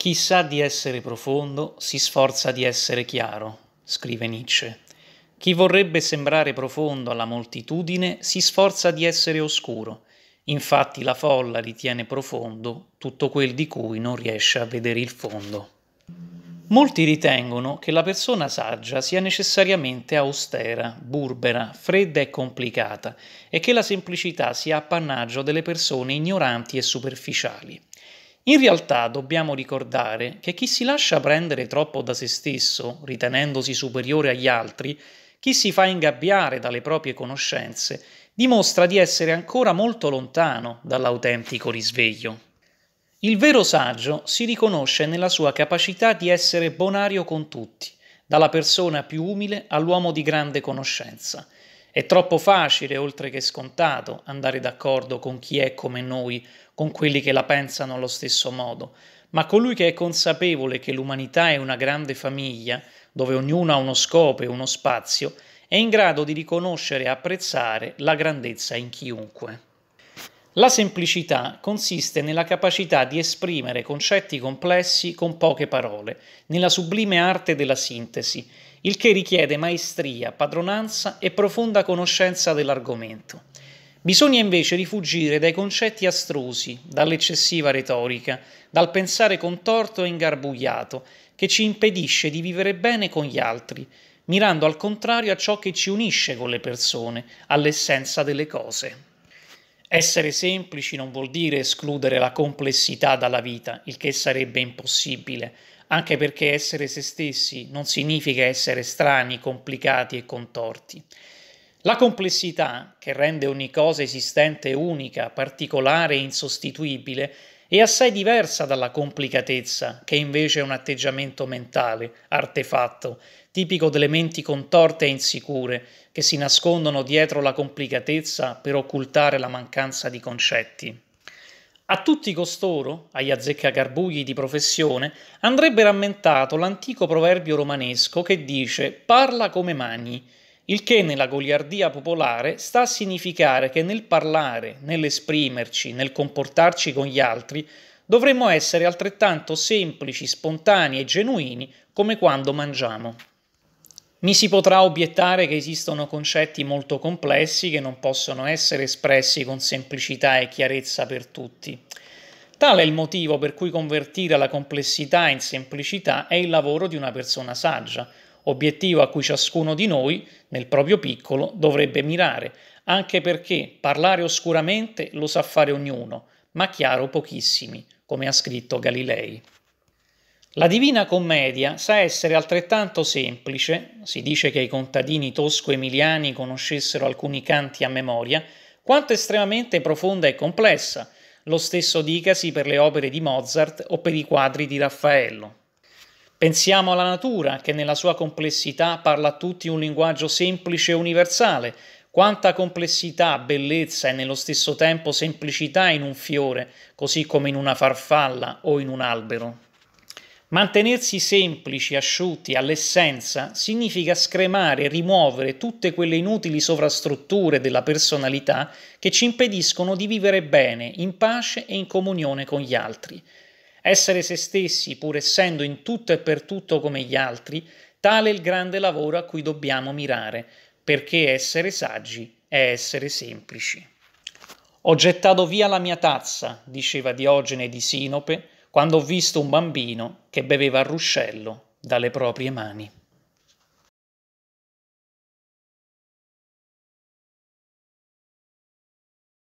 Chi sa di essere profondo si sforza di essere chiaro, scrive Nietzsche. Chi vorrebbe sembrare profondo alla moltitudine si sforza di essere oscuro. Infatti la folla ritiene profondo tutto quel di cui non riesce a vedere il fondo. Molti ritengono che la persona saggia sia necessariamente austera, burbera, fredda e complicata e che la semplicità sia appannaggio delle persone ignoranti e superficiali. In realtà dobbiamo ricordare che chi si lascia prendere troppo da se stesso, ritenendosi superiore agli altri, chi si fa ingabbiare dalle proprie conoscenze, dimostra di essere ancora molto lontano dall'autentico risveglio. Il vero saggio si riconosce nella sua capacità di essere bonario con tutti, dalla persona più umile all'uomo di grande conoscenza, è troppo facile, oltre che scontato, andare d'accordo con chi è come noi, con quelli che la pensano allo stesso modo, ma colui che è consapevole che l'umanità è una grande famiglia, dove ognuno ha uno scopo e uno spazio, è in grado di riconoscere e apprezzare la grandezza in chiunque. La semplicità consiste nella capacità di esprimere concetti complessi con poche parole, nella sublime arte della sintesi, il che richiede maestria, padronanza e profonda conoscenza dell'argomento. Bisogna invece rifugire dai concetti astrusi, dall'eccessiva retorica, dal pensare contorto e ingarbugliato, che ci impedisce di vivere bene con gli altri, mirando al contrario a ciò che ci unisce con le persone, all'essenza delle cose. Essere semplici non vuol dire escludere la complessità dalla vita, il che sarebbe impossibile, anche perché essere se stessi non significa essere strani, complicati e contorti. La complessità, che rende ogni cosa esistente unica, particolare e insostituibile, è assai diversa dalla complicatezza, che invece è un atteggiamento mentale, artefatto, tipico delle menti contorte e insicure che si nascondono dietro la complicatezza per occultare la mancanza di concetti. A tutti costoro, agli azzeccagarbugli di professione, andrebbe rammentato l'antico proverbio romanesco che dice parla come magni, il che nella goliardia popolare sta a significare che nel parlare, nell'esprimerci, nel comportarci con gli altri, dovremmo essere altrettanto semplici, spontanei e genuini come quando mangiamo. Mi si potrà obiettare che esistono concetti molto complessi che non possono essere espressi con semplicità e chiarezza per tutti. Tale è il motivo per cui convertire la complessità in semplicità è il lavoro di una persona saggia, obiettivo a cui ciascuno di noi, nel proprio piccolo, dovrebbe mirare, anche perché parlare oscuramente lo sa fare ognuno, ma chiaro pochissimi, come ha scritto Galilei. La Divina Commedia sa essere altrettanto semplice, si dice che i contadini tosco-emiliani conoscessero alcuni canti a memoria, quanto estremamente profonda e complessa, lo stesso dicasi per le opere di Mozart o per i quadri di Raffaello. Pensiamo alla natura, che nella sua complessità parla a tutti un linguaggio semplice e universale, quanta complessità, bellezza e nello stesso tempo semplicità in un fiore, così come in una farfalla o in un albero. Mantenersi semplici, asciutti, all'essenza, significa scremare e rimuovere tutte quelle inutili sovrastrutture della personalità che ci impediscono di vivere bene, in pace e in comunione con gli altri. Essere se stessi, pur essendo in tutto e per tutto come gli altri, tale è il grande lavoro a cui dobbiamo mirare, perché essere saggi è essere semplici. Ho gettato via la mia tazza, diceva Diogene di Sinope, quando ho visto un bambino che beveva a ruscello dalle proprie mani.